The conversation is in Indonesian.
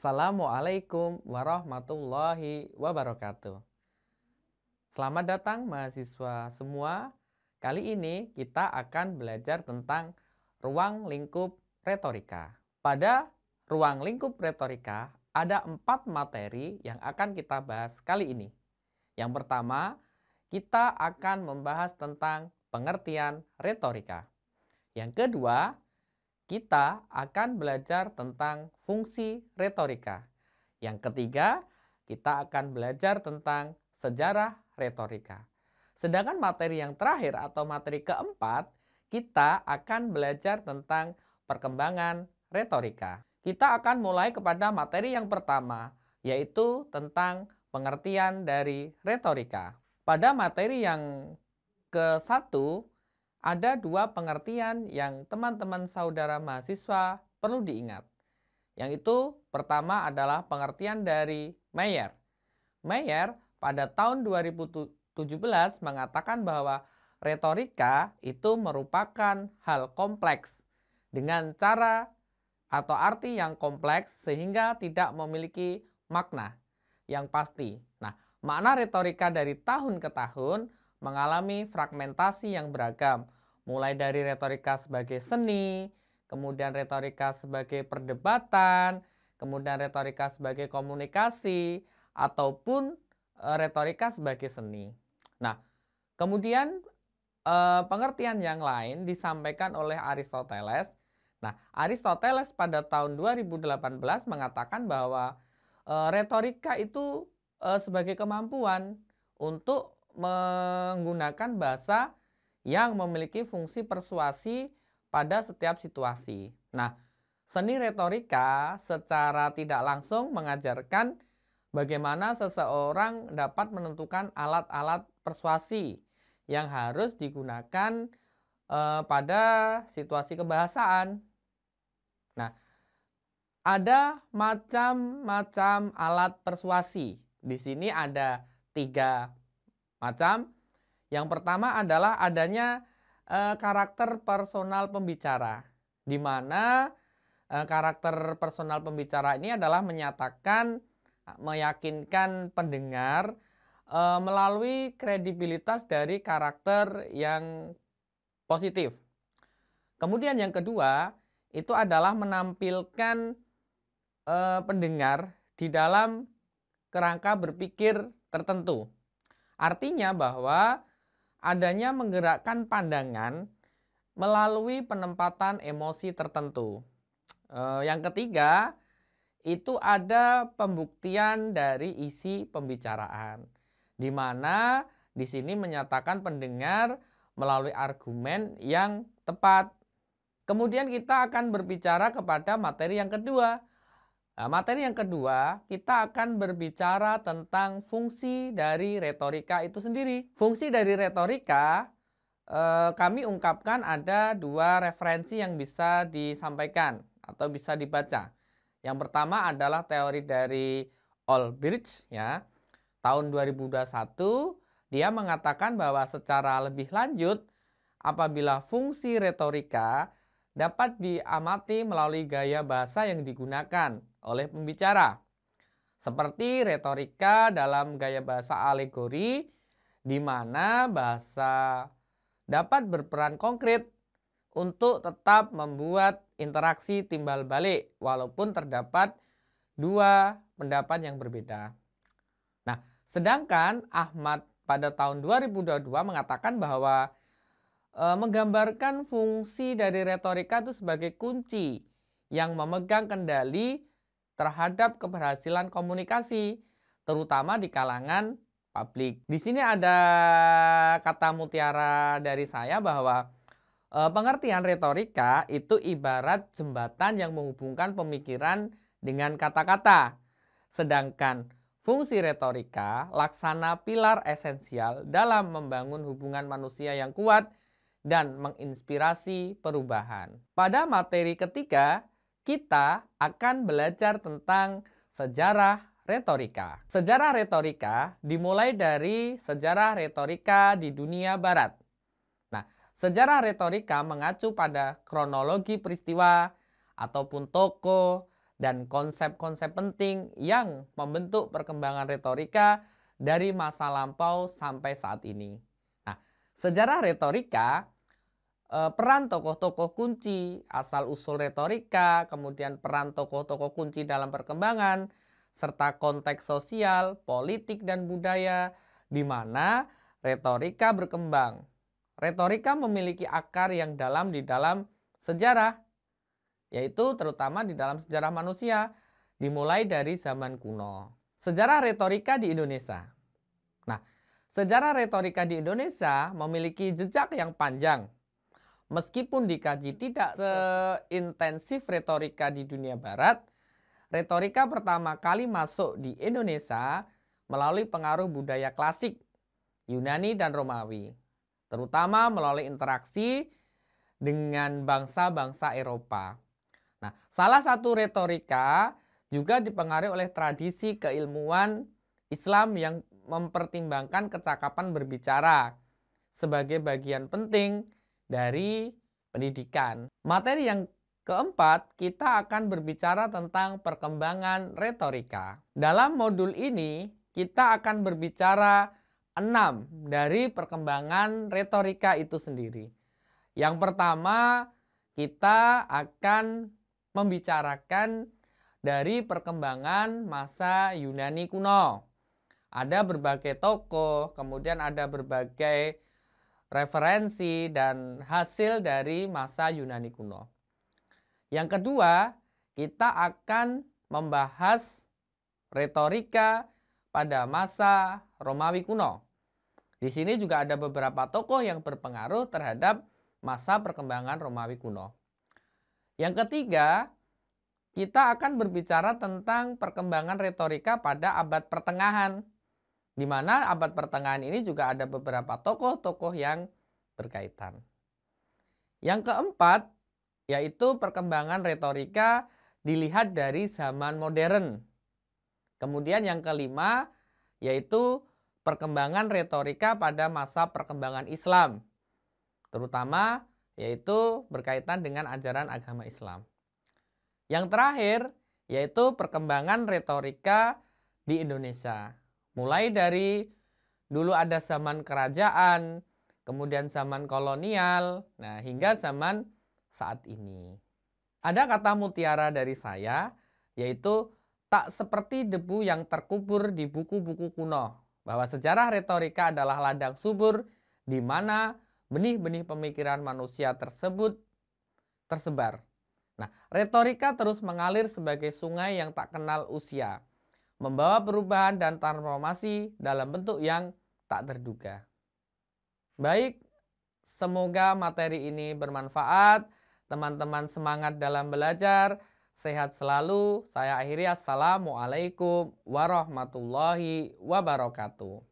Assalamualaikum warahmatullahi wabarakatuh. Selamat datang mahasiswa semua. Kali ini kita akan belajar tentang ruang lingkup retorika. Pada ruang lingkup retorika ada empat materi yang akan kita bahas kali ini. Yang pertama, kita akan membahas tentang pengertian retorika. Yang kedua, kita akan belajar tentang fungsi retorika. Yang ketiga, kita akan belajar tentang sejarah retorika. Sedangkan materi yang terakhir atau materi keempat, kita akan belajar tentang perkembangan retorika. Kita akan mulai kepada materi yang pertama, yaitu tentang pengertian dari retorika. Pada materi yang ke-1, ada dua pengertian yang teman-teman saudara mahasiswa perlu diingat. Yang itu pertama adalah pengertian dari Mayer. Mayer pada tahun 2017 mengatakan bahwa retorika itu merupakan hal kompleks dengan cara atau arti yang kompleks sehingga tidak memiliki makna yang pasti. Nah, makna retorika dari tahun ke tahun mengalami fragmentasi yang beragam, mulai dari retorika sebagai seni, kemudian retorika sebagai perdebatan, kemudian retorika sebagai komunikasi, ataupun eh, retorika sebagai seni. Nah, kemudian eh, pengertian yang lain disampaikan oleh Aristoteles. Nah, Aristoteles pada tahun 2018 mengatakan bahwa eh, retorika itu sebagai kemampuan untuk menggunakan bahasa yang memiliki fungsi persuasi pada setiap situasi. Nah, seni retorika secara tidak langsung mengajarkan bagaimana seseorang dapat menentukan alat-alat persuasi yang harus digunakan e, pada situasi kebahasaan. Nah, ada macam-macam alat persuasi. Di sini ada tiga macam. Yang pertama adalah adanya e, karakter personal pembicara, di mana e, karakter personal pembicara ini adalah menyatakan, eh, meyakinkan pendengar e, melalui kredibilitas dari karakter yang positif. Kemudian yang kedua itu adalah menampilkan e, pendengar di dalam kerangka berpikir tertentu. Artinya bahwa adanya menggerakkan pandangan melalui penempatan emosi tertentu. Eh, yang ketiga, itu ada pembuktian dari isi pembicaraan. Di mana di sini menyatakan pendengar melalui argumen yang tepat. Kemudian kita akan berbicara kepada materi yang kedua, Nah, materi yang kedua, kita akan berbicara tentang fungsi dari retorika itu sendiri. Fungsi dari retorika eh, kami ungkapkan ada dua referensi yang bisa disampaikan atau bisa dibaca. Yang pertama adalah teori dari Olbridge ya. Tahun 2021 dia mengatakan bahwa secara lebih lanjut apabila fungsi retorika dapat diamati melalui gaya bahasa yang digunakan oleh pembicara. Seperti retorika dalam gaya bahasa alegori di mana bahasa dapat berperan konkret untuk tetap membuat interaksi timbal balik walaupun terdapat dua pendapat yang berbeda. Nah, sedangkan Ahmad pada tahun 2022 mengatakan bahwa e, menggambarkan fungsi dari retorika itu sebagai kunci yang memegang kendali terhadap keberhasilan komunikasi, terutama di kalangan publik. Di sini ada kata mutiara dari saya bahwa e, pengertian retorika itu ibarat jembatan yang menghubungkan pemikiran dengan kata-kata. Sedangkan fungsi retorika laksana pilar esensial dalam membangun hubungan manusia yang kuat dan menginspirasi perubahan. Pada materi ketiga, kita akan belajar tentang sejarah retorika. Sejarah retorika dimulai dari sejarah retorika di dunia barat. Nah, sejarah retorika mengacu pada kronologi peristiwa ataupun toko dan konsep-konsep penting yang membentuk perkembangan retorika dari masa lampau sampai saat ini. Nah, sejarah retorika Eh, peran tokoh-tokoh kunci, asal-usul retorika, kemudian peran tokoh-tokoh kunci dalam perkembangan, serta konteks sosial, politik, dan budaya, di mana retorika berkembang. Retorika memiliki akar yang dalam di dalam sejarah, yaitu terutama di dalam sejarah manusia, dimulai dari zaman kuno. Sejarah retorika di Indonesia. Nah, sejarah retorika di Indonesia memiliki jejak yang panjang Meskipun dikaji hmm. tidak seintensif retorika di dunia barat, retorika pertama kali masuk di Indonesia melalui pengaruh budaya klasik Yunani dan Romawi, terutama melalui interaksi dengan bangsa-bangsa Eropa. Nah, salah satu retorika juga dipengaruhi oleh tradisi keilmuan Islam yang mempertimbangkan kecakapan berbicara sebagai bagian penting dari pendidikan. Materi yang keempat, kita akan berbicara tentang perkembangan retorika. Dalam modul ini, kita akan berbicara enam dari perkembangan retorika itu sendiri. Yang pertama, kita akan membicarakan dari perkembangan masa Yunani kuno. Ada berbagai tokoh, kemudian ada berbagai referensi, dan hasil dari masa Yunani kuno. Yang kedua, kita akan membahas retorika pada masa Romawi kuno. Di sini juga ada beberapa tokoh yang berpengaruh terhadap masa perkembangan Romawi kuno. Yang ketiga, kita akan berbicara tentang perkembangan retorika pada abad pertengahan di mana abad pertengahan ini juga ada beberapa tokoh-tokoh yang berkaitan. Yang keempat, yaitu perkembangan retorika dilihat dari zaman modern. Kemudian yang kelima, yaitu perkembangan retorika pada masa perkembangan Islam. Terutama yaitu berkaitan dengan ajaran agama Islam. Yang terakhir, yaitu perkembangan retorika di Indonesia. Mulai dari dulu ada zaman kerajaan, kemudian zaman kolonial, nah hingga zaman saat ini. Ada kata mutiara dari saya, yaitu tak seperti debu yang terkubur di buku-buku kuno, bahwa sejarah retorika adalah ladang subur di mana benih-benih pemikiran manusia tersebut tersebar. Nah, retorika terus mengalir sebagai sungai yang tak kenal usia membawa perubahan dan transformasi dalam bentuk yang tak terduga. Baik, semoga materi ini bermanfaat. Teman-teman semangat dalam belajar, sehat selalu. Saya akhiri assalamualaikum warahmatullahi wabarakatuh.